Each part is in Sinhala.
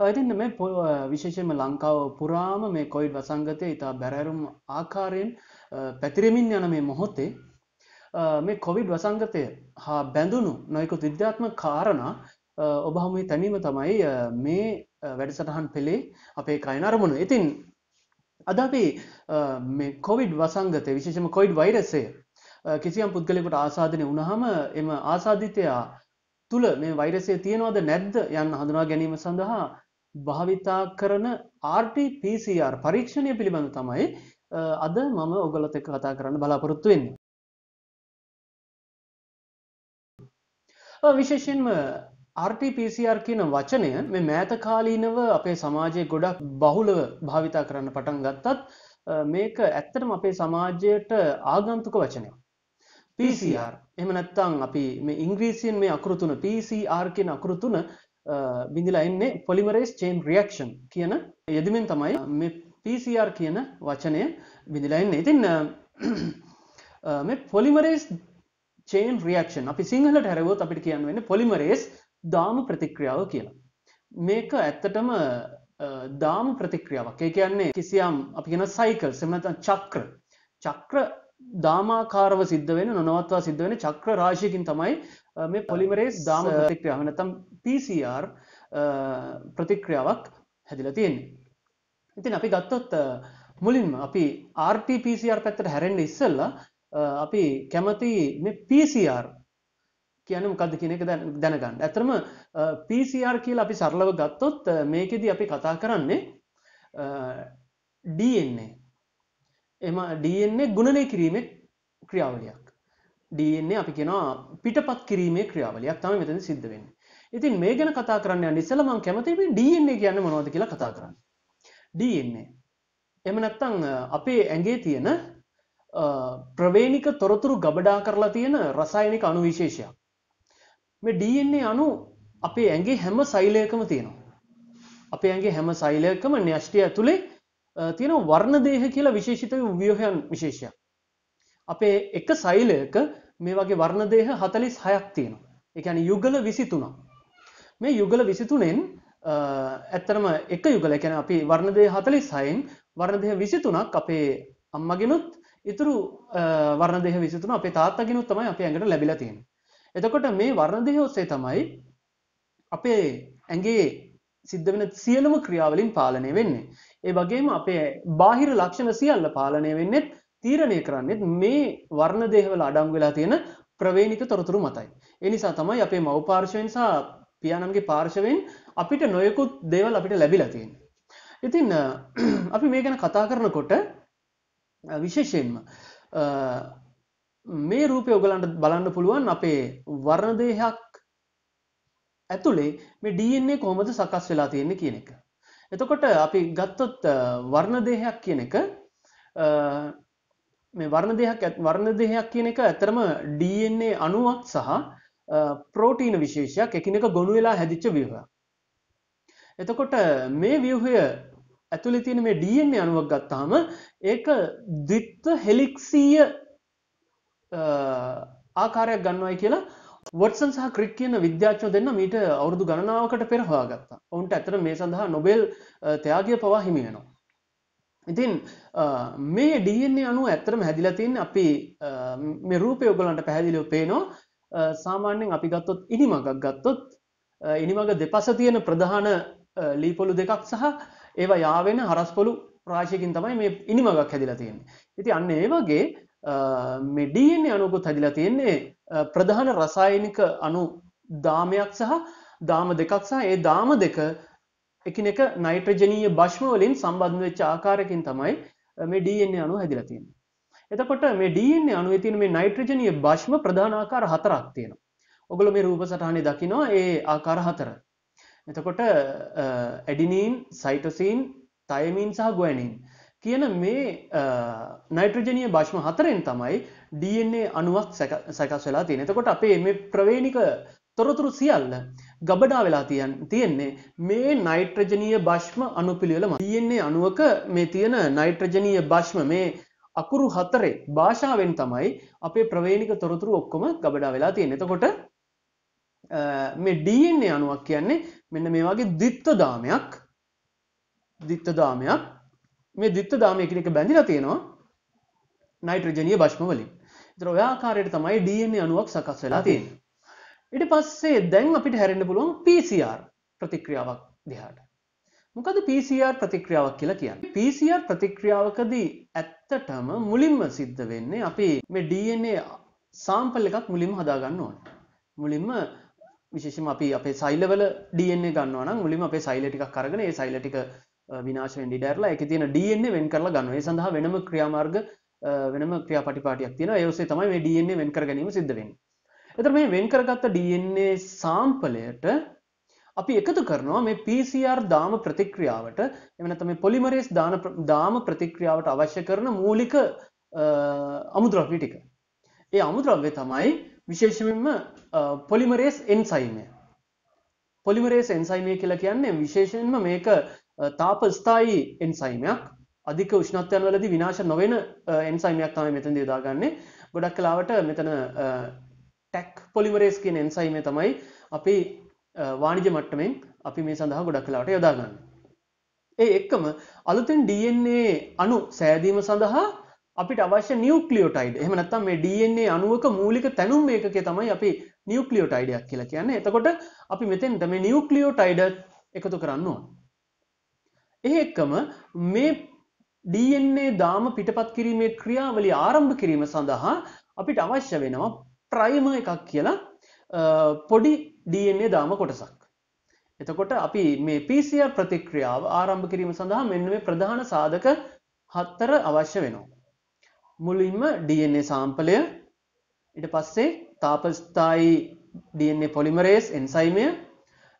ඉතින් මේ විශේෂම ලංකාව පුරාම මේ කොයිඩ් වසංගතය ඉතා බැරැරුම් ආකාරයෙන් පැතිරමින් යන මේ මොහොතේ මේ කොවිඩ් වසංගතය හා බැඳුණු නොයකුත් විද්‍යාත්ම කාරණ ඔබ හමුයි තැනීම තමයි මේ වැඩසටහන් පෙළේ අපේ කයින අරමුණු. ඉතින් අද අපි මේ කොවිඩ් වසංගතය විශේෂම කොයිඩ් වෛරසය කිසියම් පුද්ගලෙකුට ආසාධනය වනහම එම ආසාධිතයා තුළ මේ වෛරසය තියෙනවද නැද්ද යන්න හඳුනා ගැනීම සඳහා භාවිතා කරන RT-PCR පරීක්ෂණය පිළිබඳ තමයි අද මම ඔගලත් එක්ක කතා කරන්න බලාපොරොත්තු වෙන්නේ. විශේෂයෙන්ම RT-PCR කියන වචනය මේ මෑත කාලීනව අපේ සමාජයේ ගොඩක් බහුලව භාවිතා කරන්න පටන් ගත්තත් මේක ඇත්තටම අපේ සමාජයට ආගන්තුක වචනයක්. PCR එහෙම නැත්නම් අපි මේ ඉංග්‍රීසියෙන් මේ අකුරු තුන PCR කියන අකුරු තුන බිඳිලා එන්නේ polymerase chain reaction කියන යෙදීමෙන් තමයි මේ PCR කියන වචනය බිඳිලා එන්නේ. ඉතින් මේ polymerase chain reaction අපි සිංහලට හැරෙවොත් අපිට කියන්න වෙන්නේ polymerase දාම ප්‍රතික්‍රියාව කියලා. මේක ඇත්තටම දාම ප්‍රතික්‍රියාවක්. ඒ කියන්නේ කිසියම් අපි කියන සයිකල්ස් එහෙම නැත්නම් චක්‍ර. චක්‍ර දාමාකාරව සිද්ධ වෙන නොනවත්වා සිද්ධ වෙන චක්‍ර රාශයකින් තමයි මේ පොලිමරේස් දාම ප්‍රතික්‍රියාව නැතම් PCR ප්‍රතික්‍රියාවක් හැදිලා තියෙන්නේ. ඉතින් අපි ගත්තොත් මුලින්ම අපි RT-PCR පැත්තට හැරෙන්න ඉස්සෙල්ලා අපි කැමති මේ PCR කියන්නේ මොකද්ද කියන එක දැනගන්න. ඇත්තටම PCR කියලා අපි සරලව ගත්තොත් මේකෙදි අපි කතා කරන්නේ DNA එම DNA ගුණනය කිරීමේ ක්‍රියාවලියක්. DNA අපි කියනවා පිටපත් කිරීමේ ක්‍රියාවලියක් තමයි මෙතන සිද්ධ වෙන්නේ. ඉතින් මේ ගැන කතා කරන්න යන ඉස්සෙල්ලා මම කැමතියි මේ DNA කියන්නේ මොනවද කියලා කතා කරන්න. DNA. එහෙම නැත්නම් අපේ ඇඟේ තියෙන ප්‍රවේනික තොරතුරු ගබඩා කරලා තියෙන රසායනික අණු විශේෂයක්. මේ DNA අණු අපේ ඇඟේ හැම සෛලයකම තියෙනවා. අපේ ඇඟේ හැම සෛලයකම න්‍යෂ්ටිය ඇතුලේ තියෙන වර්ණදේහ කියලා විශේෂිත ව්‍යෝහයන් විශේෂයක්. අපේ එක සෛලයක මේ වගේ වර්ණදේහ 46ක් තියෙනවා. ඒ කියන්නේ යුගල 23ක්. මේ යුගල 23න් ඇත්තරම එක යුගල කියන්නේ අපි වර්ණදේහ 46න් වර්ණදේහ 23ක් අපේ අම්මගෙනුත් ඉතුරු වර්ණදේහ 23 අපේ තාත්තගෙනුත් තමයි අපේ ඇඟට ලැබිලා තියෙන්නේ. එතකොට මේ වර්ණදේහ ඔස්සේ තමයි අපේ ඇඟේ සිද්ධ වෙන සියලුම ක්‍රියාවලින් පාලනය වෙන්නේ. ඒ වගේම අපේ බාහිර ලක්ෂණ සියල්ල පාලනය වෙන්නේ තීරණය කරන්නේ මේ වර්ණ දේහවල අඩංගු වෙලා තියෙන ප්‍රවේනික තොරතුරු මතයි. ඒ නිසා තමයි අපේ මව් පාර්ශවයෙන් සහ පියාණන්ගේ පාර්ශවයෙන් අපිට නොයෙකුත් දේවල් අපිට ලැබිලා තියෙන්නේ. ඉතින් අපි මේ ගැන කතා කරනකොට විශේෂයෙන්ම මේ රූපය ඔයගලන්ට බලන්න පුළුවන් අපේ වර්ණ දේහයක් ඇතුළේ මේ DNA කොහොමද සකස් වෙලා තියෙන්නේ කියන එක. එතකොට අපි ගත්තොත් වර්ණ දේහයක් කියන එක මේ වර්ණ දේහයක් වර්ණ දේහයක් කියන එක ඇත්තරම DNA අණුවක් සහ ප්‍රෝටීන විශේෂයක් එකිනෙක ගොනු වෙලා හැදිච්ච ව්‍යුහයක්. එතකොට මේ ව්‍යුහය ඇතුළේ තියෙන මේ DNA අණුවක් ගත්තාම ඒක ද්විත්ව හෙලික්සීය ආකාරයක් ගන්නවයි කියලා වොටසන් සහ ක්‍රික් කියන විද්‍යාඥෝ දෙන්න මීට අවුරුදු ගණනාවකට පෙර හොයාගත්තා. ඔවුන්ට ඇතර මේ සඳහා නොබෙල් ත්‍යාගය පවා හිමි වෙනවා. ඉතින් මේ ඩන්නේ අනුව ඇත්තරම හැදිලතින් අපි මේ රූපය ඔගලන්ට පැහැදිලිව පේනවා සාමාන්‍යෙන් අපි ගත්තොත් ඉනි මගක් ගත්තොත් ඉනිමඟ දෙපස තියෙන ප්‍රධාන ලීපොලු දෙකක් සහ ඒවා යාවෙන හරස්පොලු ප්‍රාශයකින් තමයි මේ ඉනිමගක් හැදිලා තියෙන්නේ. ඉති අන්න ඒ වගේ මෙඩීන්නේ අනුකුත් හැදිලා තියෙන්නේ ප්‍රධාන රසායනික අනු දාමයක් සහ දාම දෙකක් සහ ඒ දාම දෙක එකනෙක නයිට්‍රජනීය භශ්ම වලින් සම්බන්ධ වෙච්ච ආකාරයකින් තමයි මේ DNA අණු හැදිලා තියෙන්නේ. එතකොට මේ DNA අණුවේ තියෙන මේ නයිට්‍රජනීය භශ්ම ප්‍රධාන ආකාර හතරක් තියෙනවා. ඔගොල්ලෝ මේ රූප සටහනේ දකිනවා ඒ ආකාර හතර. එතකොට ඇඩිනීන්, සයිටොසින්, තයමින් සහ ගුවැනින්. කියන මේ නයිට්‍රජනය භාෂ්ම හතරෙන් තමයි DNA අනුවක් සැකස් වෙලා තියෙන. එතකොට අපේ මේ ප්‍රවේණික තොරතුරු සියල්ල ගබඩා වෙලා තියන් තියෙන්නේ මේ නයිට්‍රජනීය භාෂ්ම අනුපිළිවෙලම. DNA අණුවක මේ තියෙන නයිට්‍රජනීය භාෂ්ම මේ අකුරු හතරේ භාෂාවෙන් තමයි අපේ ප්‍රවේණික තොරතුරු ඔක්කොම ගබඩා වෙලා තියෙන්නේ. එතකොට මේ DNA අණුවක් කියන්නේ මෙන්න මේ වගේ ද්විත්ව දාමයක් ද්විත්ව දාමයක් මේ ද්විත්ව දාමය කියන එක බැඳිලා තියෙනවා නයිට්‍රජනීය භෂ්ම වලින්. ඒතර ඔය ආකාරයට තමයි DNA අණුවක් සකස් වෙලා තියෙන්නේ. ඊට පස්සේ දැන් අපිට හැරෙන්න පුළුවන් PCR ප්‍රතික්‍රියාවක් දිහාට. මොකද PCR ප්‍රතික්‍රියාවක් කියලා කියන්නේ? PCR ප්‍රතික්‍රියාවකදී ඇත්තටම මුලින්ම සිද්ධ වෙන්නේ අපි මේ DNA සාම්පල් එකක් මුලින්ම හදා ගන්න ඕනේ. මුලින්ම විශේෂයෙන්ම අපි අපේ සෛලවල DNA ගන්නවා නම් මුලින්ම අපේ සෛල ටිකක් අරගෙන ඒ සෛල ටික විනාශ වෙන්න ඉඩ ඇරලා ඒකේ තියෙන DNA වෙන් කරලා ගන්නවා. ඒ සඳහා වෙනම ක්‍රියාමාර්ග වෙනම ක්‍රියාපටිපාටියක් තියෙනවා. ඒ ඔස්සේ තමයි මේ DNA වෙන් කර ගැනීම සිද්ධ වෙන්නේ. එතකොට මේ වෙන් කරගත්ත DNA සාම්පලයට අපි එකතු කරනවා මේ PCR දාම ප්‍රතික්‍රියාවට එහෙම නැත්නම් මේ පොලිමරේස් දාන දාම ප්‍රතික්‍රියාවට අවශ්‍ය කරන මූලික අමුද්‍රව්‍ය ටික. ඒ අමුද්‍රව්‍ය තමයි විශේෂයෙන්ම පොලිමරේස් එන්සයිමය. පොලිමරේස් එන්සයිමය කියලා කියන්නේ විශේෂයෙන්ම මේක තාප ස්ථායි එන්සයිමයක් අධික උෂ්ණත්වයන් වලදි විනාශ නොවෙන එන්සයිමයක් තමයි මෙතන යොදාගන්නේ ගොඩක් කලාවට මෙතන ටැක් පොලිමරේස් කියන එන්සයිම තමයි අපි වාණිජ මට්ටමෙන් අපි මේ සඳහා ගොඩක් කලාවට යොදාගන්න. ඒ එක්කම අලුතෙන් DNA අණු සෑදීම සඳහා අපිට අවශ්‍ය නිියවක්ලියෝටයිඩ් එහම නැත්තම් මේ DNA අනුවක මූලික තැනුම් මේකක තමයි අපි නිියවක්ලියෝටයිඩයක් කියලා කියන්නේ එතකොට අපි මෙතෙන්ට මේ නිියවක්ලියෝටයිඩ එකතු කරන්න ඕන එහ එක්කම මේ DNA දාම පිටපත් කිරීමේ ක්‍රියාවලිය ආරම්භ කිරීම සඳහා අපිට අවශ්‍ය වෙනවා ප්‍රයිම එකක් කියලා පොඩි DNA දාම කොටසක්. එතකොට අපි මේ PCR ප්‍රතික්‍රියාව ආරම්භ කිරීම සඳහා මෙන්න මේ ප්‍රධාන සාධක හතර අවශ්‍ය වෙනවා. මුලින්ම DNA සාම්පලය ඊට පස්සේ තාපස්ථායි DNA පොලිමරේස් එන්සයිමය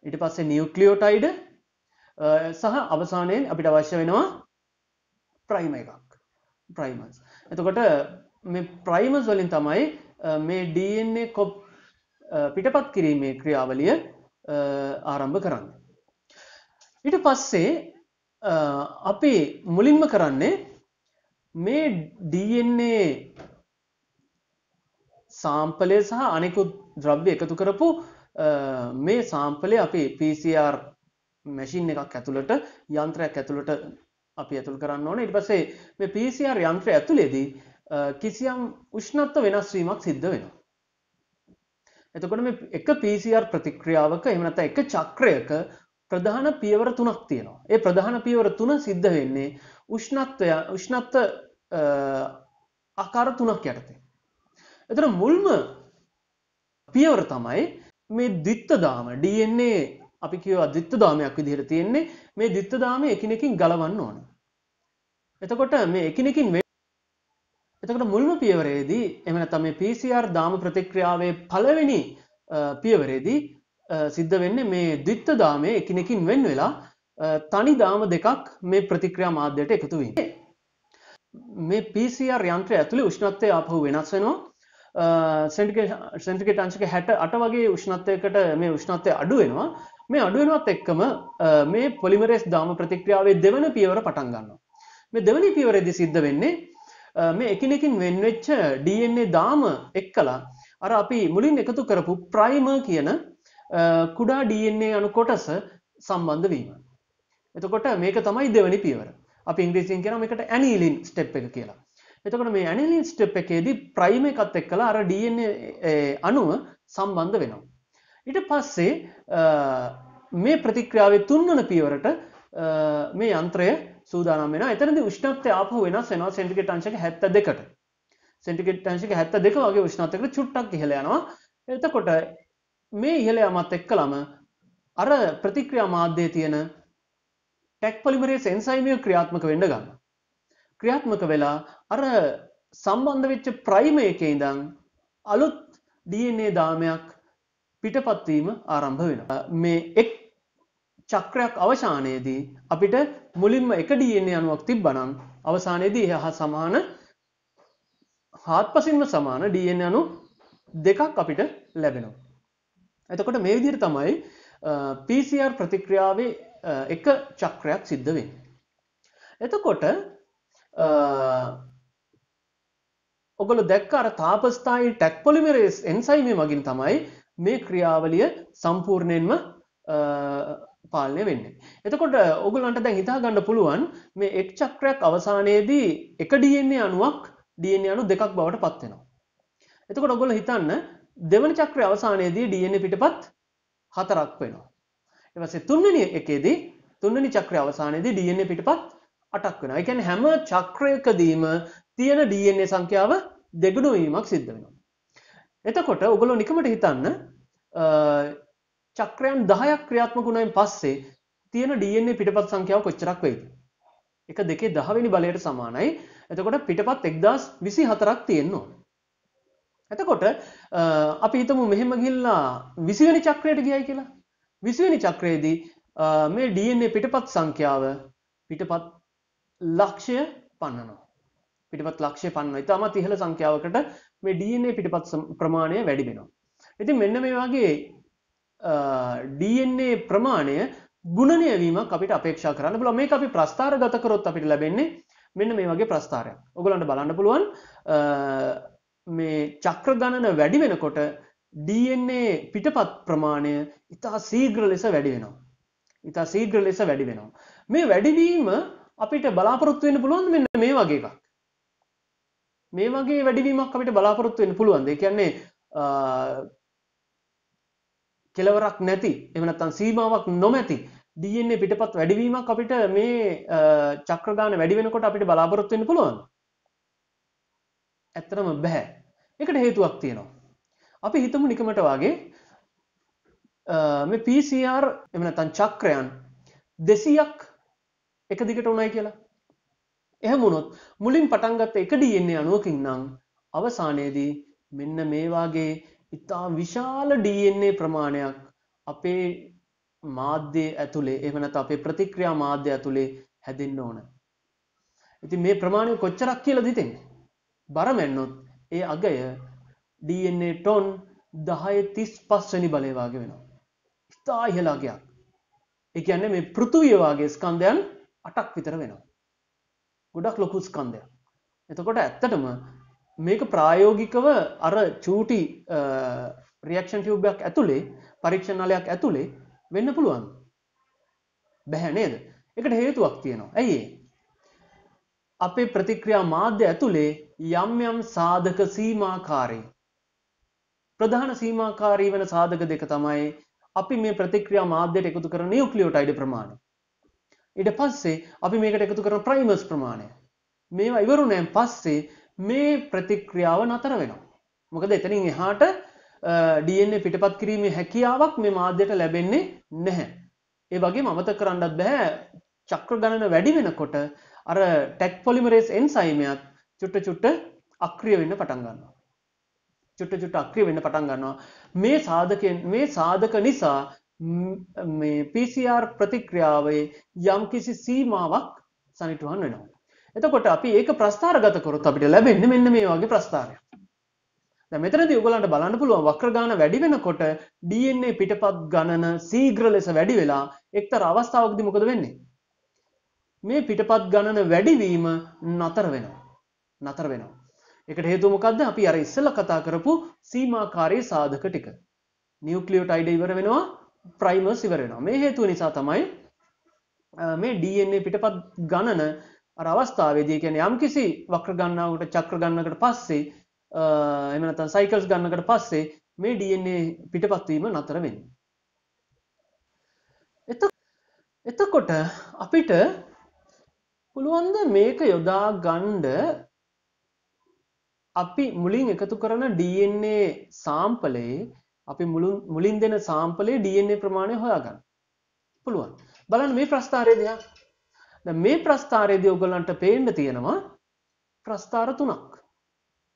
ඊට පස්සේ නියුක්ලියෝටයිඩ් සහ අවසානයෙන් අපිට අවශ්‍ය වෙනවා ප්‍රයිම එකක් ප්‍රයිමස් එතකොට මේ ප්‍රයිමස් වලින් තමයි මේ DNA කොප් පිටපත් කිරීමේ ක්‍රියාවලිය ආරම්භ කරන්න. ඊට පස්සේ අපි මුලින්ම කරන්නේ මේ DNA සාම්පලය සහ අනෙකුත් ද්‍රව්‍ය එකතු කරපු මේ සාම්පලය අපි PCR මැසින් එකක් ඇතුළට යන්ත්‍රයක් ඇතුළට අපි ඇතුළ කරන්න ඕන ඉට පසේ මේ පිසිR යන්ත්‍ර ඇතුළේදී කිසියම් උෂ්ණත්ව වෙනස්වීමක් සිද්ධ වෙනවා. එතකොට මේ එක පිසිR ප්‍රතික්‍රියාවක එමනත එක චක්‍රයක ප්‍රධාන පියවර තුනක් තියෙනවා. ඒ ප්‍රධාන පියවර තුන සිද්ධ වෙන්නේ උෂ්ණත්වය උෂ්ණත්ව ආකාර තුනක් යටතේ. එතන මුල්ම පියවර තමයි මේ ද්විත්ත දාම DNA අපි කියව අදිත්ත දාමයක් විදිහට තියෙන්නේ මේ දිත්ත දාම එකිනෙකින් ගලවන්න ඕන. එතකොට මේ එකිනෙකින් එතකොට මුල්ම පියවරේදී එහෙම නැත්නම් මේ PCR දාම ප්‍රතික්‍රියාවේ පළවෙනි පියවරේදී සිද්ධ වෙන්නේ මේ ද්විත්ත දාමයේ එකිනෙකින් වෙන් වෙලා තනි දාම දෙකක් මේ ප්‍රතික්‍රියා මාධ්‍යයට එකතු වෙන්නේ. මේ PCR යන්ත්‍රය ඇතුළේ උෂ්ණත්වය ආපහු වෙනස් වෙනවා. සෙන්ටිග්‍රේඩ් අංශක 60 වගේ උෂ්ණත්වයකට මේ උෂ්ණත්වය අඩු වෙනවා. මේ අඩුවෙනවත් එක්කම මේ පොලිමරේස් දාම ප්‍රතික්‍රියාවේ දෙවන පියවර පටන් ගන්නවා. මේ දෙවනි පියවරේදී සිද්ධ වෙන්නේ මේ එකිනෙකින් වෙන් වෙච්ච DNA දාම එක්කලා අර අපි මුලින් එකතු කරපු ප්‍රයිමර් කියන කුඩා DNA අණු කොටස සම්බන්ධ වීම. එතකොට මේක තමයි දෙවනි පියවර. අපි ඉංග්‍රීසියෙන් කියනවා මේකට ඇනීලින් ස්ටෙප් එක කියලා. එතකොට මේ ඇනීලින් ස්ටෙප් එකේදී ප්‍රයිම එකත් එක්කලා අර DNA අණුව සම්බන්ධ වෙනවා. ඊට පස්සේ මේ ප්‍රතික්‍රියාවේ තුන්වන පියවරට මේ යන්ත්‍රය සූදානම් වෙනවා. එතනදී උෂ්ණත්වය ආපහු වෙනස් වෙනවා සෙන්ටිග්‍රේඩ් අංශයක 72කට. සෙන්ටිග්‍රේඩ් අංශයක 72 වගේ උෂ්ණත්වයකට චුට්ටක් ඉහළ යනවා. එතකොට මේ ඉහළ යමත් එක්කලම අර ප්‍රතික්‍රියා මාධ්‍යයේ තියෙන ටැක් පොලිමරේස් එන්සයිමය ක්‍රියාත්මක වෙන්න ගන්නවා. ක්‍රියාත්මක වෙලා අර සම්බන්ධ වෙච්ච ප්‍රයිම එකේ ඉඳන් අලුත් DNA දාමයක් පිටපත් වීම ආරම්භ වෙනවා. මේ එක් චක්‍රයක් අවශානයේදී අපිට මුලින්ම එක DNA අණුවක් තිබ්බනම් අවසානයේදී එය හා සමාන හාත්පසින්ම සමාන DNA අණු දෙකක් අපිට ලැබෙනවා. එතකොට මේ විදිහට තමයි PCR ප්‍රතික්‍රියාවේ එක චක්‍රයක් සිද්ධ වෙන්නේ. එතකොට ඔගොලු දැක්ක අර තාපස්ථායි ටැක් පොලිමරේස් එන්සයිමේ මගින් තමයි මේ ක්‍රියාවලිය සම්පූර්ණයෙන්ම පාලනය වෙන්නේ. එතකොට ඔගලන්ට දැන් හිතා ගන්න පුළුවන් මේ එක් චක්‍රයක් අවසානයේදී එක DNA අණුවක් DNA අණු දෙකක් බවට පත් වෙනවා. එතකොට ඔගොල්ලෝ හිතන්න දෙවන චක්‍රය අවසානයේදී DNA පිටපත් හතරක් වෙනවා. ඊට පස්සේ තුන්වෙනි එකේදී තුන්වෙනි චක්‍රය අවසානයේදී DNA පිටපත් 8ක් වෙනවා. ඒ කියන්නේ හැම චක්‍රයකදීම තියෙන DNA සංඛ්‍යාව දෙගුණ වීමක් සිද්ධ වෙනවා. එතකොට ඔගොල්ලෝ නිකමට හිතන්න චක්‍රයන් 10ක් ක්‍රියාත්මක වුණායින් පස්සේ තියෙන DNA පිටපත් සංඛ්‍යාව කොච්චරක් වෙයිද? 1 2 10 වෙනි බලයට සමානයි. එතකොට පිටපත් 1024ක් තියෙනවා. එතකොට අපි හිතමු මෙහෙම ගිහිල්ලා 20 වෙනි චක්‍රයට ගියයි කියලා. 20 වෙනි චක්‍රයේදී මේ DNA පිටපත් සංඛ්‍යාව පිටපත් ලක්ෂය පන්නනවා. පිටපත් ලක්ෂය පන්නන. ඉතාමත් ඉහළ සංඛ්‍යාවකට මේ DNA පිටපත් ප්‍රමාණය වැඩි වෙනවා. ඉතින් මෙන්න මේ වගේ DNA ප්‍රමාණය ගුණනය වීමක් අපිට අපේක්ෂා කරන්න පුළුවන්. මේක අපි ප්‍රස්ථාරගත කරොත් අපිට ලැබෙන්නේ මෙන්න මේ වගේ ප්‍රස්ථාරයක්. ඔයගලන්ට බලන්න පුළුවන් මේ චක්‍ර ගණන වැඩි වෙනකොට DNA පිටපත් ප්‍රමාණය ඉතා සීඝ්‍ර ලෙස වැඩි වෙනවා. ඉතා සීඝ්‍ර ලෙස වැඩි වෙනවා. මේ වැඩිවීම අපිට බලාපොරොත්තු වෙන්න පුළුවන් මෙන්න මේ වගේ එකක්. මේ වගේ වැඩිවීමක් අපිට බලාපොරොත්තු වෙන්න පුළුවන්. ඒ කියන්නේ කෙලවරක් නැති එහෙම නැත්නම් සීමාවක් නොමැති DNA පිටපත් වැඩිවීමක් අපිට මේ චක්‍රගාන වැඩි වෙනකොට අපිට බලාපොරොත්තු වෙන්න පුළුවන්. ඇත්තටම බෑ. ඒකට හේතුවක් තියෙනවා. අපි හිතමු නිකමට වාගේ මේ PCR එහෙම නැත්නම් චක්‍රයන් 200ක් එක දිගට උණයි කියලා. එහෙම වුණොත් මුලින් පටන් ගත්ත එක DNA අණුවකින් නම් අවසානයේදී මෙන්න මේ වාගේ ඉතා විශාල DNA ප්‍රමාණයක් අපේ මාධ්‍යය ඇතුළේ එමනත් අපේ ප්‍රතික්‍රියා මාධ්‍ය ඇතුළේ හැදෙන්න ඕන. ඉතින් මේ ප්‍රමාණය කොච්චරක් කියල දිතෙන්. බරමැන්නොත් ඒ අගය DNA ටොන් දහය තිස් පස්වනි බලයවාගේ වෙනවා. ස්ථා ඉහලාගයක්. එකන්න මේ පෘතුවියවාගේ ස්කන්ධයන් අටක් විතර වෙනවා. ගොඩක් ලොකු ස්කන්ධයක්. එතකොට ඇත්තටම මේක ප්‍රායෝගිකව අර චූටි ප්‍රියක්ෂන් ටියුබ්බයක් ඇතුළේ පරීක්ෂණාලයක් ඇතුළේ වෙන්න පුළුවන්. බැහැ නේද? ඒකට හේතුවක් තියෙනවා. ඇයි ඒ? අපේ ප්‍රතික්‍රියා මාධ්‍ය ඇතුළේ යම් යම් සාධක සීමාකාරී ප්‍රධාන සීමාකාරී වෙන සාධක දෙක තමයි අපි මේ ප්‍රතික්‍රියා මාධ්‍යයට එකතු කරන නියුක්ලියෝටයිඩ් ප්‍රමාණය. ඊට පස්සේ අපි මේකට එකතු කරන ප්‍රයිමර්ස් ප්‍රමාණය. මේවා ඉවරුණෙන් පස්සේ මේ ප්‍රතික්‍රියාව නතර වෙනවා. මොකද එතනින් එහාට DNA පිටපත් කිරීමේ හැකියාවක් මේ මාධ්‍යයට ලැබෙන්නේ නැහැ. ඒ වගේම අමතක කරන්නත් බෑ චක්‍ර ගණන වැඩි වෙනකොට අර ටැක් පොලිමරේස් එන්සයිමයත් චුට්ට චුට්ට අක්‍රිය වෙන්න පටන් ගන්නවා. චුට්ට චුට්ට අක්‍රිය වෙන්න පටන් ගන්නවා. මේ සාධකයෙන් මේ සාධක නිසා මේ PCR ප්‍රතික්‍රියාවේ යම්කිසි සීමාවක් සනිටුහන් වෙනවා. එතකොට අපි ඒක ප්‍රස්ථාරගත කරොත් අපිට ලැබෙන්නේ මෙන්න මේ වගේ ප්‍රස්ථාරයක්. දැන් මෙතනදී ඔයගලන්ට බලන්න පුළුවන් වක්‍ර ගාන වැඩි වෙනකොට DNA පිටපත් ගණන ශීඝ්‍ර ලෙස වැඩි වෙලා එක්තරා අවස්ථාවකදී මොකද වෙන්නේ? මේ පිටපත් ගණන වැඩිවීම නතර වෙනවා. නතර වෙනවා. ඒකට හේතුව මොකද්ද? අපි අර ඉස්සෙල්ලා කතා කරපු සීමාකාරී සාධක ටික. නියුක්ලියෝටයිඩ් ඉවර වෙනවා, ප්‍රයිමර්ස් ඉවර වෙනවා. මේ හේතුව නිසා තමයි මේ DNA පිටපත් ගණන අර අවස්ථාවේදී කියන්නේ යම්කිසි වක්‍ර ගණනාවකට චක්‍ර ගණනකට පස්සේ එහෙම නැත්නම් සයිකල්ස් ගණනකට පස්සේ මේ DNA පිටපත් වීම නතර වෙන්නේ. එතකොට අපිට පුළුවන්ද මේක යොදා ගන්න අපි මුලින් එකතු කරන DNA සාම්පලයේ අපි මුලින් දෙන සාම්පලයේ DNA ප්‍රමාණය හොයාගන්න. පුළුවන්. බලන්න මේ ප්‍රස්ථාරය දෙයක්. මේ ප්‍රස්ථාරයේදී ඔයගලන්ට පේන්න තියෙනවා ප්‍රස්ථාර තුනක්.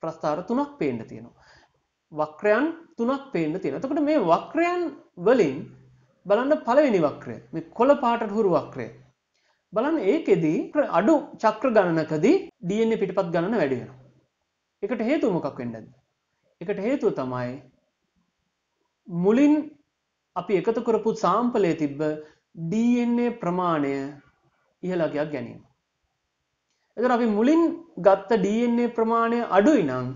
ප්‍රස්ථාර තුනක් පේන්න තියෙනවා. වක්‍රයන් තුනක් පේන්න තියෙනවා. එතකොට මේ වක්‍රයන් වලින් බලන්න පළවෙනි වක්‍රය මේ කොළ පාටට හුරු වක්‍රය. බලන්න ඒකෙදී අඩු චක්‍ර ගණනකදී DNA පිටපත් ගණන වැඩි වෙනවා. ඒකට හේතුව මොකක් වෙන්නද? ඒකට හේතුව තමයි මුලින් අපි එකතු කරපු සාම්පලයේ තිබ්බ DNA ප්‍රමාණය ඉහලකයක් ගැනීම. එතර අපි මුලින් ගත්ත DNA ප්‍රමාණය අඩුයි නං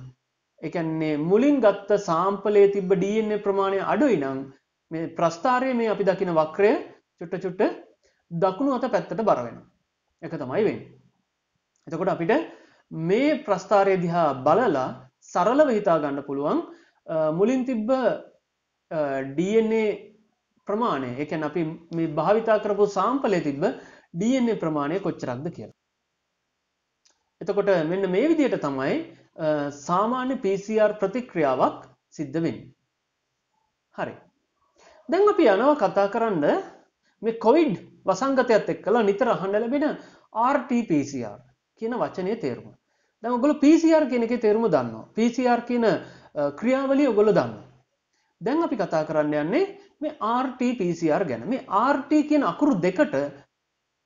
එකන්නේ මුලින් ගත්ත සාම්පලේ තිබ්බ DNA ප්‍රමාණය අඩුයි නං මේ ප්‍රස්ථාරය මේ අපි දකින වක්‍රය චුට්ට චුට්ට දකුණු අත පැත්තට බරවෙන එක තමයි වෙන්. එතකොට අපිට මේ ප්‍රස්ථාරය දිහා බලලා සරලව හිතා ගන්න පුළුවන් මුලින් තිබ්බ DNA ප්‍රමාණය එකැන් අපි මේ භාවිතා කරපු සාම්පලය තිබ්බ DNA ප්‍රමාණය කොච්චරක්ද කියලා. එතකොට මෙන්න මේ විදිහට තමයි සාමාන්‍ය PCR ප්‍රතික්‍රියාවක් සිද්ධ වෙන්නේ. හරි. දැන් අපි යනවා කතා කරන්න මේ COVID වසංගතයත් එක්කලා නිතර අහන්න ලැබෙන RT PCR කියන වචනේ තේරුම. දැන් ඔයගොල්ලෝ PCR කියන එකේ තේරුම දන්නවා. PCR කියන ක්‍රියාවලිය ඔයගොල්ලෝ දන්නවා. දැන් අපි කතා කරන්න යන්නේ මේ RT PCR ගැන. මේ RT කියන අකුරු දෙකට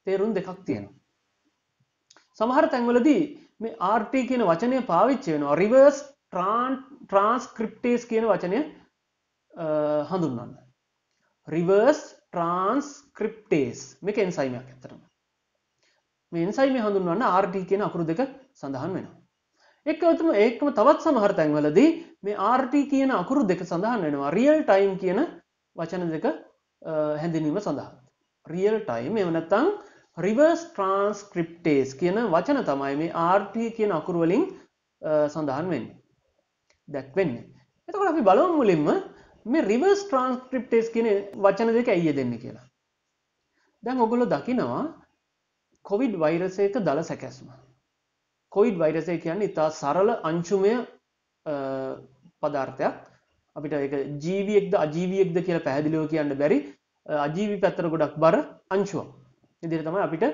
තේරුම් දෙකක් තියෙනවා. සමහර තැන්වලදී මේ RT කියන වචනය පාවිච්චි වෙනවා reverse transcriptase කියන වචනය හඳුන්වන්න. reverse transcriptase මේක එන්සයිමයක් ඇත්තටම. මේ එන්සයිමය හඳුන්වන්න RT කියන අකුරු දෙක සඳහන් වෙනවා. එකතුම ඒකම තවත් සමහර තැන්වලදී මේ RT කියන අකුරු දෙක සඳහන් වෙනවා රියල් ටයිම් කියන වචන දෙක හැඳිනීම සඳහා. රියල් ටයිම් එවනත්තං රිවර්ස් ට්‍රාන්ස්ක්‍රිප්ටේස් කියන වචන තමයි මේ ආර්ටය කියන අකුරුවලින් සඳහන් වෙන්න දැක්වෙන්න එතකොට අපි බලව මුලින්ම මේ රිවර්ස් ට්‍රාන්ස්ක්‍රිප්ටේස් කියන වචන දෙක ඇය දෙන්න කියලා දැන් ඔගොලො දකිනවා කොවිඩ් වෛරසයක දළ සැකැස්ම කොයිඩ් වෛරසය කියන්නේ ඉතා සරල අංශුමය පදාර්ථයක් අපිට එක ජීවියෙක්ද අජීවියෙක්ද කියලා පැහැදිලිව කියන්න බැරි අජීවි පැත්තර ගොඩක් බර අංශුවක් ඉදිරිතම අපිට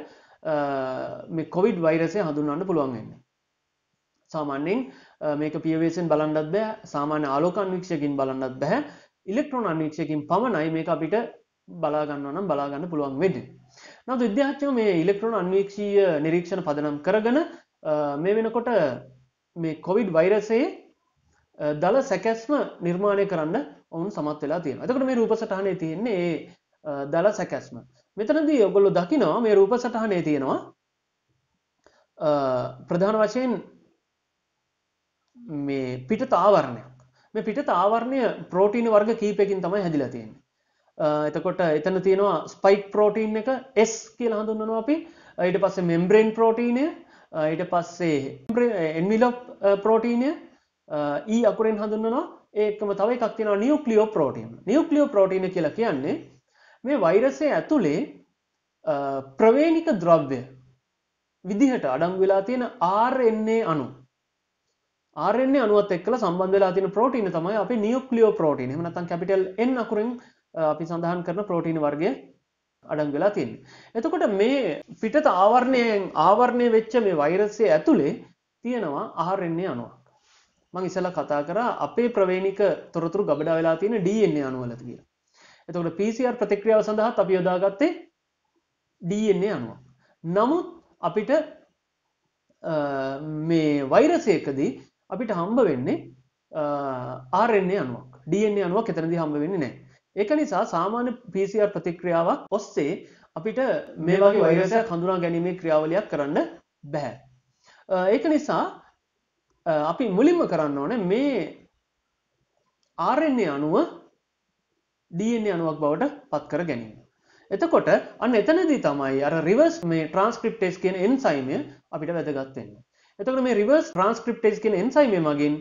කොවිඩ් වෛරසය හඳුන්වන්න පුළුවන්ගන්න සාමාන්‍යෙන් මේක පියවේසෙන් බලන්නත් බෑ සාමාන්‍ය ආලෝකන්වික්ෂයකින් බලන්නත් බැහැ ඉලෙක්ට්‍රෝන අන්වික්ෂයකින් පමණයි මේ අපිට බලාගන්නවනම් බලාගන්න පුළුවන් වෙඩ නතු විද්‍යාචම මේ ඉලෙක්ට්‍රෝන අන්වීක්ෂීය නිරීක්ෂණ පදනම් කරගන මේ වෙනකොට මේ කොවිඩ් වෛරසේ දළ සැකැස්ම නිර්මාණය කරන්න ඔවුන් සමත් වෙලා තියෙන අතකට මේ රූපසටානය තියෙන්නේ දළ සැකැස්ම මෙතනදී ඔගොල්ලො දකිනවා මේ රූප සටහනේ තියෙනවා ප්‍රධාන වශයෙන් මේ පිට තාවරණයක් මේ පිට තාවරණය ප්‍රෝටීන වර්ග කීපයකින් තමයි හැදිලා තියෙන්නේ එතකොට එතන තියෙනවා ස්පයික් ප්‍රෝටීන් එක S කියලා හඳුන්වනවා අපි ඊට පස්සේ මෙම්බ්‍රේන් ප්‍රෝටීනය ඊට පස්සේ එන්විලොප් ප්‍රෝටීනය ඊ අකුරෙන් හඳුන්වනවා ඒකම තව එකක් තියෙනවා නියුක්ලියෝ ප්‍රෝටීන් නියුක්ලියෝ ප්‍රෝටීන කියලා කියන්නේ මේ වෛරසය ඇතුළේ ප්‍රවේනික ද්‍රව්‍ය විදිහට අඩංගු වෙලා තියෙන RNA අණු RNA අණුවත් එක්කලා සම්බන්ධ වෙලා තියෙන ප්‍රෝටීන තමයි අපේ නියුක්ලියෝ ප්‍රෝටීන. එහෙම නැත්නම් කැපිටල් N අකුරෙන් අපි සඳහන් කරන ප්‍රෝටීන වර්ගය අඩංගු වෙලා තියෙන්නේ. එතකොට මේ පිටත ආවරණයෙන් ආවරණය වෙච්ච මේ වෛරසය ඇතුලේ තියෙනවා RNA අණුවක්. මම ඉස්සෙල්ලා කතා කරා අපේ ප්‍රවේනික තොරතුරු ගබඩා වෙලා තියෙන DNA අණුවලද කියලා. එතකොට PCR ප්‍රතික්‍රියාව සඳහාත් අපි යොදාගත්තේ DNA අණුව. නමුත් අපිට මේ වෛරසයකදී අපිට හම්බ වෙන්නේ RNA අණුවක්. DNA අණුවක් එතනදී හම්බ වෙන්නේ නැහැ. ඒක නිසා සාමාන්‍ය PCR ප්‍රතික්‍රියාවක් ඔස්සේ අපිට මේ වගේ වෛරසයක් හඳුනා ගැනීමේ ක්‍රියාවලියක් කරන්න බැහැ. ඒක නිසා අපි මුලින්ම කරන්න ඕනේ මේ RNA අණුව DNA අණුවක් බවට පත් කර ගැනීම. එතකොට අන්න එතනදී තමයි අර රිවර්ස් මේ ට්‍රාන්ස්ක්‍රිප්ටේස් කියන එන්සයිමය අපිට වැදගත් වෙන්නේ. එතකොට මේ රිවර්ස් ට්‍රාන්ස්ක්‍රිප්ටේස් කියන එන්සයිමය මගින්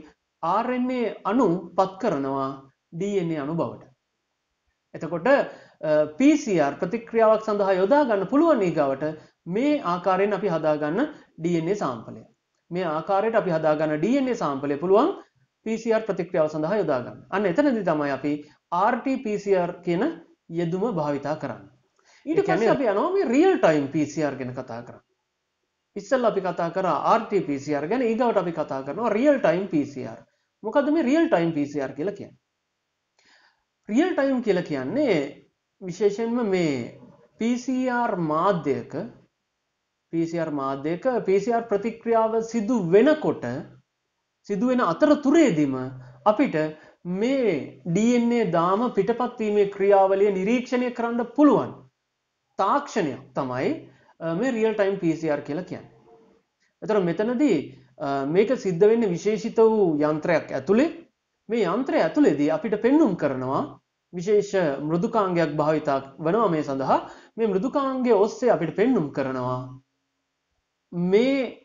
RNA අණු පත් කරනවා DNA අණු බවට. එතකොට PCR ප්‍රතික්‍රියාවක් සඳහා යොදා ගන්න පුළුවන් ඊගාවට මේ ආකාරයෙන් අපි හදාගන්න DNA සාම්පලය. මේ ආකාරයට අපි හදාගන්න DNA සාම්පලය පුළුවන් PCR ප්‍රතික්‍රියාව සඳහා යොදා ගන්න. අන්න එතනදී තමයි අපි RT-PCR කියන යෙදුම භාවිතා කරන්න. ඊට පස්සේ අපි යනවා මේ real time PCR ගැන කතා කරන්න. ඉස්සෙල්ලා අපි කතා කරා RT-PCR ගැන ඊගවට අපි කතා කරනවා real time PCR. මොකද මේ real time PCR කියලා කියන්නේ? real time කියලා කියන්නේ විශේෂයෙන්ම මේ PCR මාධ්‍යයක PCR මාධ්‍යයක PCR ප්‍රතික්‍රියාව සිදු වෙනකොට සිදුවෙන අතරතුරේදීම අපිට මේ DNA දාම පිටපත්වීමේ ක්‍රියාවලිය නිරීක්ෂණය කරන්න පුළුවන් තාක්ෂණයක් තමයි මේ රියල් ටයිම් PCR කියලා කියන්නේ. එතකොට මෙතනදී මේක සිද්ධ වෙන්නේ විශේෂිත වූ යන්ත්‍රයක් ඇතුලේ මේ යන්ත්‍රය ඇතුලේදී අපිට පෙන්눔 කරනවා විශේෂ මෘදුකාංගයක් භාවිතා වෙනවා මේ සඳහා මේ මෘදුකාංගයේ ඔස්සේ අපිට පෙන්눔 කරනවා මේ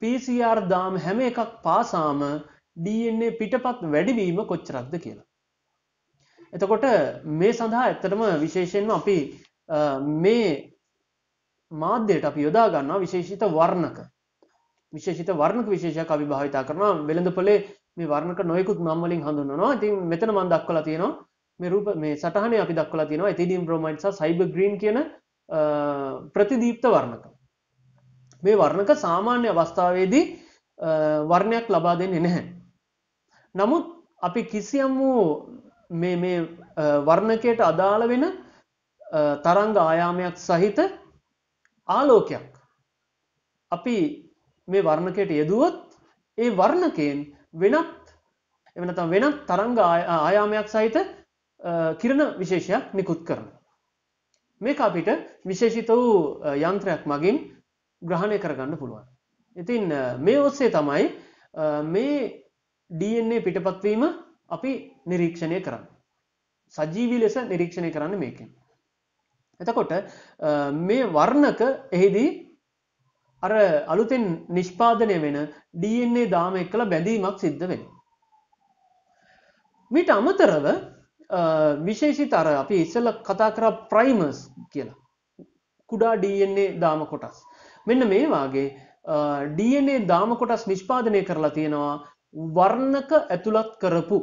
PCR දාම හැම එකක් පාසාම DNA පිටපත් වැඩිවීම කොච්චරක්ද කියලා. එතකොට මේ සඳහා ඇත්තටම විශේෂයෙන්ම අපි මේ මාධ්‍යයට අපි යොදා ගන්නවා විශේෂිත වර්ණක. විශේෂිත වර්ණක විශේෂයක් අපි භාවිතා කරනවා වෙළඳපොලේ මේ වර්ණක නොයෙකුත් නම් වලින් හඳුන්වනවා. ඉතින් මෙතන මම දක්වලා තියෙනවා මේ රූප මේ සටහනේ අපි දක්වලා තියෙනවා එතිඩියම් බ්‍රොමයිඩ් සහ සයිබර් ග්‍රීන් කියන ප්‍රතිදීප්ත වර්ණක. මේ වර්ණක සාමාන්‍ය අවස්ථාවේදී වර්ණයක් ලබා දෙන්නේ නැහැ. නමුත් අපි කිසියම් වූ මේ මේ වර්ණකයට අදාළ වෙන තරංග ආයාමයක් සහිත ආලෝකයක් අපි මේ වර්ණකයට යෙදුවොත් ඒ වර්ණකයෙන් වෙනත් එවනතම් වෙනත් තරංග ආයාමයක් සහිත කිරණ විශේෂයක් නිකුත් කරන. මේක අපිට විශේෂිත වූ යන්ත්‍රයක් මගින් ග්‍රහණය කරගන්න පුළුවන්. ඉතින් මේ ඔස්සේ තමයි මේ DNA පිටපත්වීම අපි නිරීක්ෂණය කරන්න. සජීවී ලෙස නිරීක්ෂණය කරන්න මේකෙන්. එතකොට මේ වර්ණක එහිදී අර අලුතෙන් නිෂ්පාදනය වෙන DNA දාම එක්කල බැඳීමක් සිද්ධ වෙන. මිට අමතරව විශේෂිත අර අපි ඉස්සල කතා කර ප්‍රයිමර්ස් කියලා කුඩා DNA දාම කොටස්. මෙන්න මේ වාගේ DNA දාම කොටස් නිෂ්පාදනය කරලා තියෙනවා වර්ණක ඇතුළත් කරපු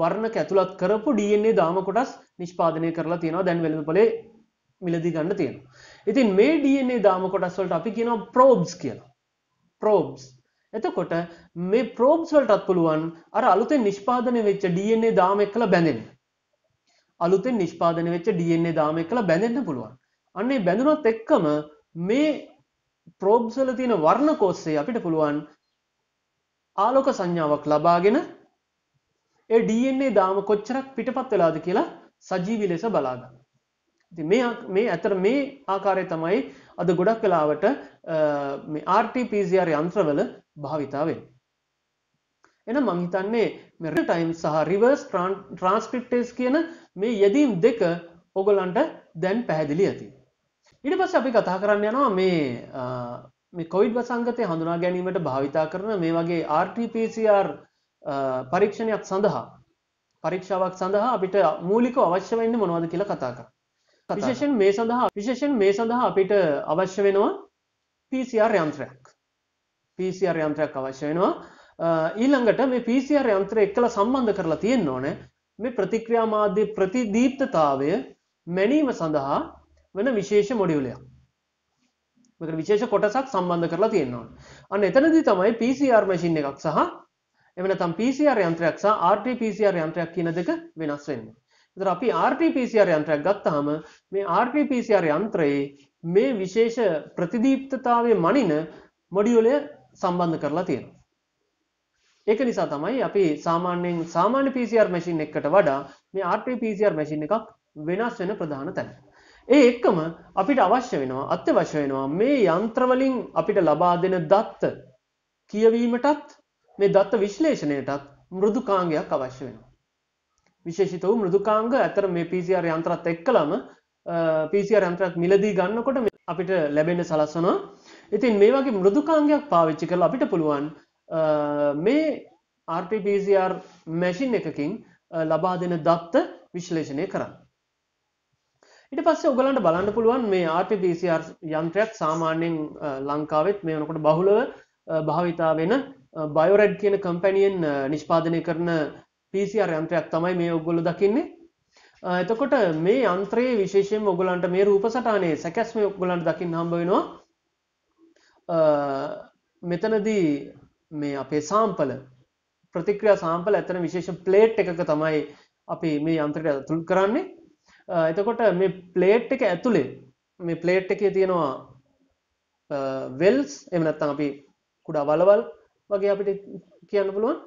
වර්ණක ඇතුළත් කරපු DNA දාම කොටස් නිෂ්පාදනය කරලා තියෙනවා දැන් වෙළඳපොලේ මිලදී ගන්න තියෙනවා. ඉතින් මේ DNA දාම කොටස් වලට අපි කියනවා probes කියලා. probes. එතකොට මේ probes වලටත් පුළුවන් අර අලුතෙන් නිෂ්පාදනය වෙච්ච DNA දාම එක්කලා බැඳෙන්න. අලුතෙන් නිෂ්පාදනය වෙච්ච DNA දාම එක්කලා බැඳෙන්න පුළුවන්. අන්න ඒ බැඳුනොත් එක්කම මේ probes වල තියෙන වර්ණ කෝෂය අපිට පුළුවන් ආලෝක සංඥාවක් ලබාගෙන ඒ DNA දාම කොච්චරක් පිටපත් වෙලාද කියලා සජීවි ලෙස බලා ගන්න. ඉතින් මේ මේ අතර මේ ආකාරය තමයි අද ගොඩක් වෙලාවට මේ RT PCR යන්ත්‍රවල භාවිතා වෙන්නේ. එහෙනම් මම හිතන්නේ මේ real time සහ reverse transcriptase කියන මේ යෙදීම් දෙක ඔයගලන්ට දැන් පැහැදිලි ඇති. ඊට පස්සේ අපි කතා කරන්න යනවා මේ මේ කොයිඩ් වසංගතය හඳුනා ගැනීමට භාවිතා කරන මේ වගේ RTPCR පරීක්ෂණයක් සඳහා පරීක්ෂාවක් සඳහා අපිට මූලික අවශ්‍ය වෙන්න මොනවද කියලා කතා කර. විශේෂෙන් මේ සඳහා විශේෂෙන් මේ සඳහා අපිට අවශ්‍ය වෙනවා PCR යන්ත්‍රයක්. PCR යන්ත්‍රයක් අවශ්‍ය වෙනවා ඊළඟට මේ PCR යන්ත්‍රය එක්කලා සම්බන්ධ කරලා තියෙන්න ඕනේ මේ ප්‍රතික්‍රියා මාධ්‍ය ප්‍රතිදීප්තතාවය මැනීම සඳහා වෙන විශේෂ මොඩියුලයක්. මෙතන විශේෂ කොටසක් සම්බන්ධ කරලා තියෙනවා. අන්න එතනදී තමයි PCR මැෂින් එකක් සහ එහෙම නැත්නම් PCR යන්ත්‍රයක් සහ RT PCR යන්ත්‍රයක් කියන දෙක වෙනස් වෙන්නේ. ඒතර අපි RT PCR යන්ත්‍රයක් ගත්තාම මේ RT PCR යන්ත්‍රයේ මේ විශේෂ ප්‍රතිදීප්තතාවයේ මනින මොඩියුලය සම්බන්ධ කරලා තියෙනවා. ඒක නිසා තමයි අපි සාමාන්‍යයෙන් සාමාන්‍ය PCR මැෂින් එකකට වඩා මේ RT PCR මැෂින් එකක් වෙනස් වෙන ප්‍රධාන තැන. ඒ එක්කම අපිට අවශ්‍ය වෙනවා අත්‍යවශ්‍ය වෙනවා මේ යන්ත්‍රවලින් අපිට ලබා දෙන දත්ත කියවීමටත් මේ දත්ත විශ්ලේෂණයටත් මෘදුකාංගයක් අවශ්‍ය වෙනවා. විශේෂිත වූ මෘදුකාංග ඇතර මේ PCR යන්ත්‍රත් එක්කලම PCR යන්ත්‍රයක් මිලදී ගන්නකොට අපිට ලැබෙන සලස්වනවා. ඉතින් මේ වගේ මෘදුකාංගයක් පාවිච්චි කරලා අපිට පුළුවන් මේ RT-PCR මැෂින් එකකින් ලබා දෙන දත්ත විශ්ලේෂණය කරන්න. ඉට පස්ස ඔගලන්ට බලන්න පුළුවන් මේ RPPCR යන්ත්‍රයක් සාමාන්‍යයෙන් ලංකාවෙත් මේ වනකොට බහුලව භාවිතා වෙන බයෝරඩ් කියන කම්පැනියෙන් නිෂ්පාදනය කරන PCR යන්ත්‍රයක් තමයි මේ ඔගොල දකින්නේ එතකොට මේ යන්ත්‍රයේ විශේෂයෙන් ඔගලන්ට මේ රූප සටානේ සැකැස්ම ඔක්ගලන්ට දකිින් හම්බ වෙනවා මෙතනදී මේ අපේ සාම්පල ප්‍රතික්‍රියා සාම්පල ඇතන විශේෂ ප්ලේට් එකක තමයි අපි මේ යන්ත්‍රයට ඇතුල් කරන්නේ එතකොට මේ ප්ලේට් එක ඇතුළේ මේ ප්ලේට් එකේ තියෙනවා වෙල්ස් එම නැත්තම් අපි කුඩා වලවල් වගේ අපිට කියන්න පුළුවන්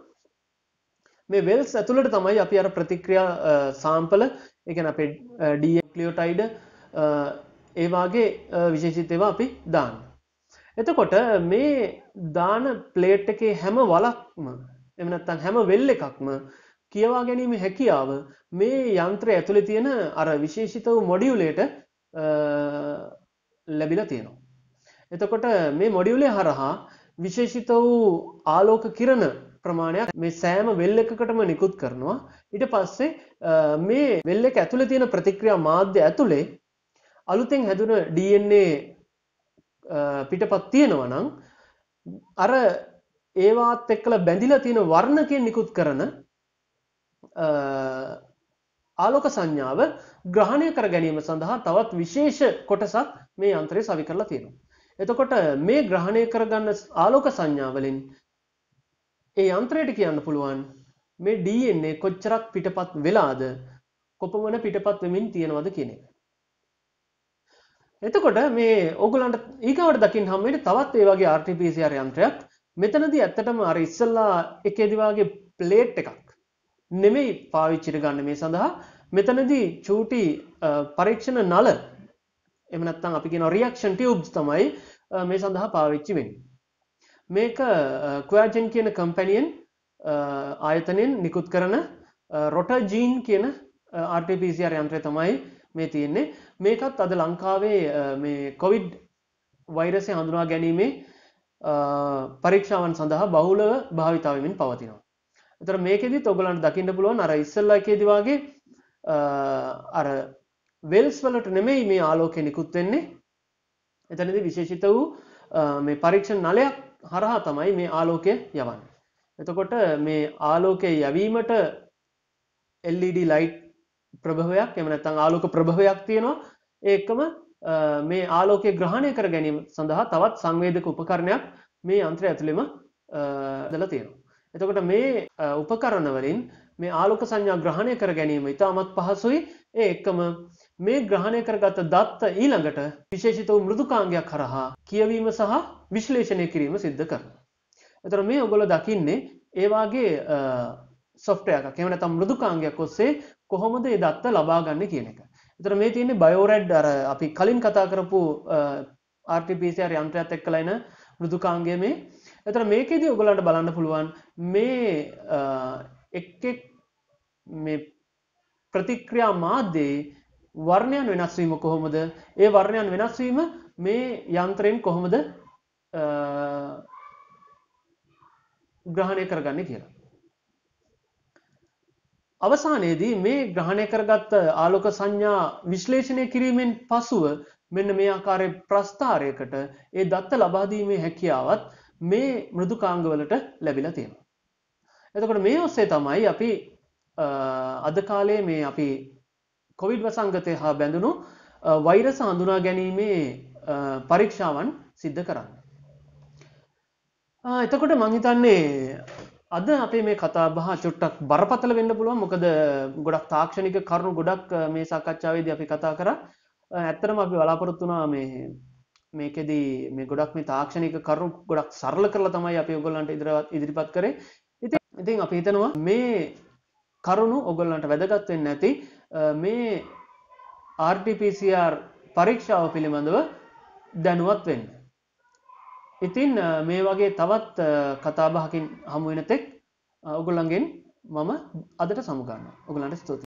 මේ වෙල්ස් ඇතුළට තමයි අපි අර ප්‍රතික්‍රියා සාම්පල එකන අපේ ඩියක්ලියෝටයිඩ ඒවාගේ විශේෂිතේවා අපි දාන්න. එතකොට මේ දාන ප්ලේට් එකේ හැම වලක්ම එමනත්තන් හැම වෙල්ල එකක්ම කියවා ගැනීම හැකියාව මේ යන්ත්‍රය ඇතුළේ තියෙන අර විශේෂිත වූ මොඩියුලේට ලැබිලා තියෙනවා. එතකොට මේ මොඩියුලේ හරහා විශේෂිත වූ ආලෝක කිරණ ප්‍රමාණයක් මේ සෑම වෙල් එකකටම නිකුත් කරනවා. ඊට පස්සේ මේ වෙල් එක ඇතුළේ තියෙන ප්‍රතික්‍රියා මාධ්‍ය ඇතුළේ අලුතෙන් හැදුන DNA පිටපත් තියෙනවා නම් අර ඒවාත් එක්කලා බැඳිලා තියෙන වර්ණකයෙන් නිකුත් කරන ආලෝක සංඥාව ග්‍රහණය කර ගැනීම සඳහා තවත් විශේෂ කොටසක් මේ යන්ත්‍රය සවි කරලා තියෙනවා. එතකොට මේ ග්‍රහණය කරගන්න ආලෝක සංඥාවලින් ඒ යන්ත්‍රයට කියන්න පුළුවන් මේ DNA කොච්චරක් පිටපත් වෙලාද කොපමණ පිටපත් වෙමින් තියෙනවද කියන එක. එතකොට මේ ඕගලන්ට ඊගවට දකින්න හැම වෙලේ තවත් ඒ වගේ RT-PCR යන්ත්‍රයක් මෙතනදී ඇත්තටම අර ඉස්සල්ලා එකේදී වාගේ ප්ලේට් එකක් නෙමෙයි පාවිච්චිට ගන්න මේ සඳහා මෙතනදී චූටි පරීක්ෂණ නල එහෙම නැත්නම් අපි කියන රියැක්ෂන් ටියුබ්ස් තමයි මේ සඳහා පාවිච්චි වෙන්නේ. මේක ක්වෑජන් කියන කම්පැනියෙන් ආයතනයෙන් නිකුත් කරන රොටජීන් කියන RT-PCR යන්ත්‍රය තමයි මේ තියෙන්නේ. මේකත් අද ලංකාවේ මේ කොවිඩ් වෛරසය හඳුනා ගැනීමේ පරීක්ෂාවන් සඳහා බහුලව භාවිතාවමින් පවතිනවා. එතර මේකෙදිත් ඔගලන්ට දකින්න පුළුවන් අර ඉස්සල්ලා එකේදි වගේ අර වෙල්ස් වලට නෙමෙයි මේ ආලෝකය නිකුත් වෙන්නේ එතනදී විශේෂිත වූ මේ පරීක්ෂණ නලයක් හරහා තමයි මේ ආලෝකය යවන්නේ. එතකොට මේ ආලෝකය යැවීමට LED ලයිට් ප්‍රභවයක් එහෙම නැත්නම් ආලෝක ප්‍රභවයක් තියෙනවා. ඒකම මේ ආලෝකය ග්‍රහණය කර ගැනීම සඳහා තවත් සංවේදක උපකරණයක් මේ යන්ත්‍රය ඇතුළෙම දාලා තියෙනවා. එතකොට මේ උපකරණ වලින් මේ ආලෝක සංඥා ග්‍රහණය කර ගැනීම ඉතාමත් පහසුයි. ඒ එක්කම මේ ග්‍රහණය කරගත දත්ත ඊළඟට විශේෂිත වූ මෘදුකාංගයක් හරහා කියවීම සහ විශ්ලේෂණය කිරීම සිද්ධ කරනවා. එතකොට මේ ඔයගොල්ලෝ දකින්නේ ඒ වාගේ software එකක්. එහෙම නැත්නම් මෘදුකාංගයක් ඔස්සේ කොහොමද මේ දත්ත ලබා ගන්න කියන එක. එතකොට මේ තියෙන්නේ BioRad අර අපි කලින් කතා කරපු RT-PCR යන්ත්‍රයත් එක්කලා එන මෘදුකාංගයේ මේ එතර මේකෙදී ඔගලන්ට බලන්න පුළුවන් මේ එක් මේ ප්‍රතික්‍රියා මාධ්‍යයේ වර්ණයන් වෙනස්වීම කොහොමද ඒ වර්ණයන් වෙනස්වීම මේ යන්ත්‍රයෙන් කොහොමද ග්‍රහණය කරගන්න කියලා. අවසානයේදී මේ ග්‍රහණය කරගත්ත ආලෝක සංඥා විශ්ලේෂණය කිරීමෙන් පසුව මෙන්න මේ ආකාරය ප්‍රස්ථාරයකට ඒ දත්ත ලබාදීමේ හැකියාවත් මේ මෘදුකාංගවලට ලැබිලා තියෙනවා. එතකොට මේ ඔස්සේ තමයි අපි අද කාලේ මේ අපි කොවිඩ් වසංගතය හා බැඳුණු වෛරස හඳුනා ගැනීමේ පරීක්ෂාවන් සිද්ධ කරන්න. එතකොට මංහිතන්නේ අද අපේ මේ කතා බහ චුට්ටක් බරපතල වෙන්න පුළුවන් මොකද ගොඩක් තාක්ෂණික කරුණු ගොඩක් මේ සාකච්ඡාවේද අපි කතා කර ඇත්තරම අපි බලාපොරොත්තුනා මේ මේකෙදී මේ ගොඩක් මේ තාක්ෂණයක කරු ගොඩක් සරල කරලා තමයි අපි ඔගොල්ලන්ට ඉදිරිවත් ඉදිරිපත් කරේ ඉති ඉතින් අපි හිතනවා මේ කරුණු ඔගොල්ලන්ට වැදගත්වෙන්න නැති මේ RTPCR පරීක්ෂාව පිළිබඳව දැනුවත් වෙන්න. ඉතින් මේ වගේ තවත් කතාබහකින් හමුවෙන තෙක් ඔගොල්ලන්ගෙන් මම අදට සමුගන්න ඔගලන්ට ස්තුති